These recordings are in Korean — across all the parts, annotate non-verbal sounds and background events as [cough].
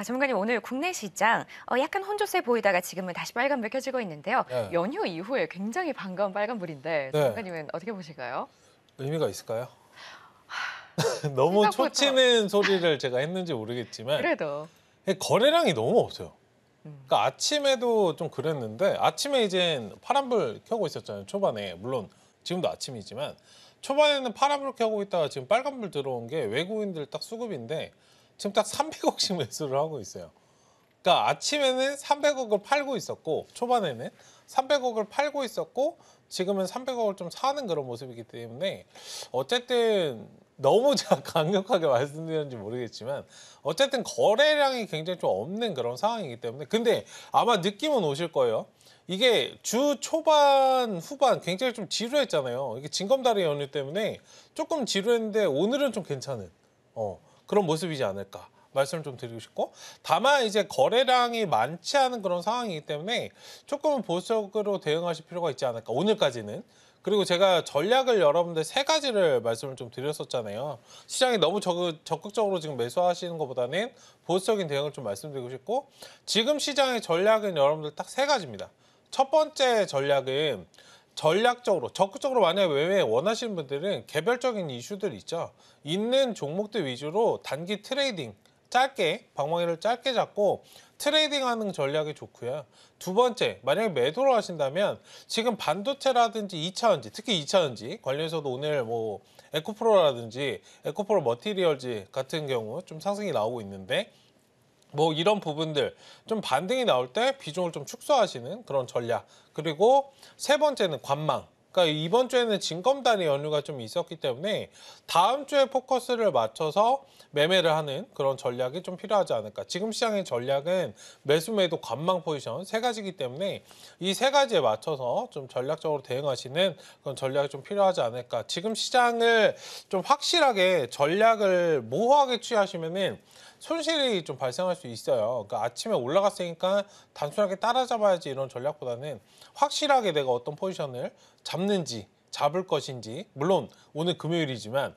아, 전문가님 오늘 국내 시장 어, 약간 혼조세 보이다가 지금은 다시 빨간불 켜지고 있는데요. 네. 연휴 이후에 굉장히 반가운 빨간불인데 네. 전문가님은 어떻게 보실까요? 의미가 있을까요? [laughs] 너무 생각보다... 초치는 소리를 제가 했는지 모르겠지만 그래도 예, 거래량이 너무 없어요. 음. 그러니까 아침에도 좀 그랬는데 아침에 이젠 파란불 켜고 있었잖아요. 초반에 물론 지금도 아침이지만 초반에는 파란불 켜고 있다가 지금 빨간불 들어온 게 외국인들 딱 수급인데 지금 딱 300억씩 매수를 하고 있어요. 그러니까 아침에는 300억을 팔고 있었고 초반에는 300억을 팔고 있었고 지금은 300억을 좀 사는 그런 모습이기 때문에 어쨌든 너무 [laughs] 강력하게 말씀드렸는지 모르겠지만 어쨌든 거래량이 굉장히 좀 없는 그런 상황이기 때문에 근데 아마 느낌은 오실 거예요. 이게 주 초반 후반 굉장히 좀 지루했잖아요. 이게 징검다리 연휴 때문에 조금 지루했는데 오늘은 좀 괜찮은. 어. 그런 모습이지 않을까 말씀을 좀 드리고 싶고 다만 이제 거래량이 많지 않은 그런 상황이기 때문에 조금은 보수적으로 대응하실 필요가 있지 않을까 오늘까지는 그리고 제가 전략을 여러분들 세 가지를 말씀을 좀 드렸었잖아요. 시장이 너무 적, 적극적으로 지금 매수하시는 것보다는 보수적인 대응을 좀 말씀드리고 싶고 지금 시장의 전략은 여러분들 딱 세 가지입니다. 첫 번째 전략은 전략적으로 적극적으로 만약에 외매 원하시는 분들은 개별적인 이슈들 있죠. 있는 종목들 위주로 단기 트레이딩 짧게 방망이를 짧게 잡고 트레이딩하는 전략이 좋고요. 두 번째, 만약에 매도를 하신다면 지금 반도체라든지 2차원지 특히 2차원지 관련해서도 오늘 뭐 에코프로라든지 에코프로 머티리얼즈 같은 경우 좀 상승이 나오고 있는데 뭐 이런 부분들 좀 반등이 나올 때 비중을 좀 축소하시는 그런 전략 그리고 세 번째는 관망 그러니까 이번 주에는 진검단의 연휴가 좀 있었기 때문에 다음 주에 포커스를 맞춰서 매매를 하는 그런 전략이 좀 필요하지 않을까. 지금 시장의 전략은 매수 매도 관망 포지션 세 가지이기 때문에 이 세 가지에 맞춰서 좀 전략적으로 대응하시는 그런 전략이 좀 필요하지 않을까. 지금 시장을 좀 확실하게 전략을 모호하게 취하시면은 손실이 좀 발생할 수 있어요. 그러니까 아침에 올라갔으니까 단순하게 따라잡아야지 이런 전략보다는 확실하게 내가 어떤 포지션을 잡는지 잡을 것인지 물론 오늘 금요일이지만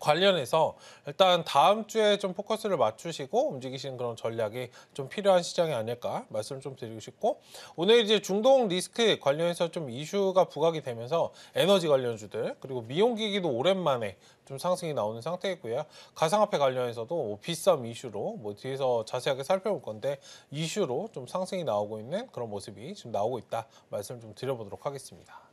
관련해서 일단 다음 주에 좀 포커스를 맞추시고 움직이시는 그런 전략이 좀 필요한 시장이 아닐까 말씀을 좀 드리고 싶고 오늘 이제 중동 리스크 관련해서 좀 이슈가 부각이 되면서 에너지 관련주들 그리고 미용기기도 오랜만에 좀 상승이 나오는 상태이고요. 가상화폐 관련해서도 뭐 비싼 이슈로 뭐 뒤에서 자세하게 살펴볼 건데 이슈로 좀 상승이 나오고 있는 그런 모습이 지금 나오고 있다 말씀을 좀 드려보도록 하겠습니다.